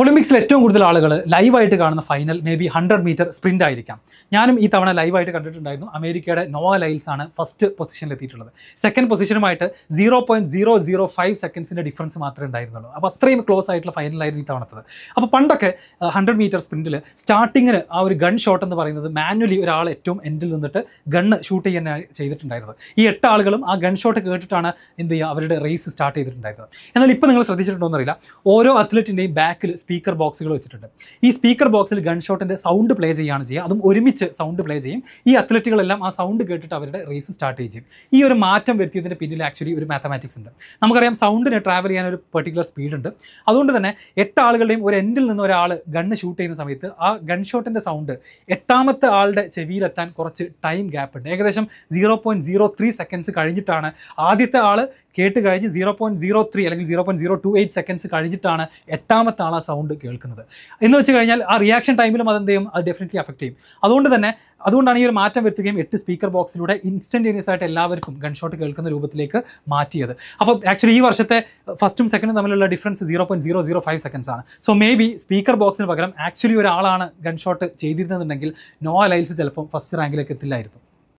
ഒളിമ്പിക്സിൽ ഏറ്റവും കൂടുതൽ ആളുകൾ ലൈവായിട്ട് കാണുന്ന final may be hundred metre sprint ആയിരിക്കാം ഞാനും ഈ തവണ ലൈവായിട്ട് കണ്ടിട്ടുണ്ടായിരുന്നു അമേരിക്കയുടെ നോവ ലൈൽസ് ആണ് ഫസ്റ്റ് പൊസിഷനിൽ എത്തിയിട്ടുള്ളത് സെക്കൻഡ് പൊസിഷനുമായിട്ട് zero point zero zero five സെക്കൻഡ്സിൻ്റെ ഡിഫറൻസ് മാത്രമേ ഉണ്ടായിരുന്നുള്ളൂ അപ്പോൾ അത്രയും ക്ലോസ് ആയിട്ടുള്ള ഫൈനലായിരുന്നു ഈ തവണത്തത് അപ്പോൾ പണ്ടൊക്കെ ഹൺഡ്രഡ് മീറ്റർ സ്പ്രിൻറ്റിൽ സ്റ്റാർട്ടിങ്ങിന് ആ ഒരു ഗൺ ഷോട്ട് എന്ന് പറയുന്നത് മാനുവലി ഒരാൾ ഏറ്റവും എൻഡിൽ നിന്നിട്ട് ഗണ്ണ് ഷൂട്ട് ചെയ്യാൻ ചെയ്തിട്ടുണ്ടായിരുന്നത് ഈ എട്ട് ആളുകളും ആ ഗൺ ഷോട്ട് കേട്ടിട്ടാണ് എന്ത് ചെയ്യുക അവരുടെ റേസ് സ്റ്റാർട്ട് ചെയ്തിട്ടുണ്ടായിരുന്നത് എന്നാൽ ഇപ്പോൾ നിങ്ങൾ ശ്രദ്ധിച്ചിട്ടുണ്ടോ ഓരോ അത്ലറ്റിൻ്റെയും ബാക്കിൽ സ്പീക്കർ ബോക്സുകൾ വെച്ചിട്ടുണ്ട് ഈ സ്പീക്കർ ബോക്സിൽ ഗൺ ഷോട്ടിൻ്റെ സൗണ്ട് പ്ലേ ചെയ്യുകയാണ് ചെയ്യുക അതും ഒരുമിച്ച് സൗണ്ട് പ്ലേ ചെയ്യും ഈ അത്ലറ്റുകളെല്ലാം ആ സൗണ്ട് കേട്ടിട്ട് അവരുടെ റേസ് സ്റ്റാർട്ട് ചെയ്യും ഈ ഒരു മാറ്റം വരുത്തിയതിൻ്റെ പിന്നിൽ ആക്ച്വലി ഒരു മാത്തമാറ്റിക്സ് ഉണ്ട് നമുക്കറിയാം സൗണ്ടിനെ ട്രാവൽ ചെയ്യാൻ ഒരു പെർട്ടിക്കുലർ സ്പീഡ് ഉണ്ട് അതുകൊണ്ട് തന്നെ എട്ട് ആളുകളുടെയും ഒരു എൻഡിൽ നിന്ന് ഒരാൾ ഗണ്ണ് ഷൂട്ട് ചെയ്യുന്ന സമയത്ത് ആ ഗൺ ഷോട്ടിൻ്റെ സൗണ്ട് എട്ടാമത്തെ ആളുടെ ചെവിയിലെത്താൻ കുറച്ച് ടൈം ഗ്യാപ്പ് ഉണ്ട് ഏകദേശം zero point zero three seconds കഴിഞ്ഞിട്ടാണ് ആദ്യത്തെ ആൾ കേട്ട് കഴിഞ്ഞ് സീറോ പോയിൻറ്റ് സീറോ ത്രീ അല്ലെങ്കിൽ zero point zero two eight seconds കഴിഞ്ഞിട്ടാണ് എട്ടാമത്തെ ആൾ ആ സൗണ്ട് കേൾക്കുന്നത് എന്ന് വെച്ച് കഴിഞ്ഞാൽ ആ റിയാക്ഷൻ ടൈമിലും എന്ത് ചെയ്യും അത് ഡെഫിനറ്റ്ലി അഫക്റ്റ് ചെയ്യും അതുകൊണ്ട് തന്നെ അതുകൊണ്ടാണ് ഈ ഒരു മാറ്റം വരുത്തുകയും എട്ട് സ്പീക്കർ ബോക്സിലൂടെ ഇൻസ്റ്റൻറ്റേനിയസ് ആയിട്ട് എല്ലാവർക്കും ഗൺഷോട്ട് കേൾക്കുന്ന രൂപത്തിലേക്ക് മാറ്റിയത് അപ്പോൾ ആക്ച്വലി ഈ വർഷത്തെ ഫസ്റ്റും സെക്കൻഡും തമ്മിലുള്ള difference zero point zero zero five seconds ആണ് സോ മേ ബി സ്പീക്കർ ബോക്സിന് പകരം ആക്ച്വലി ഒരാളാണ് ഗൺഷോട്ട് ചെയ്തിരുന്നതെന്നുണ്ടെങ്കിൽ നോ അലൈൽസ് ചിലപ്പം ഫസ്റ്റ് റാങ്കിലേക്ക് എത്തില്ലായിരുന്നു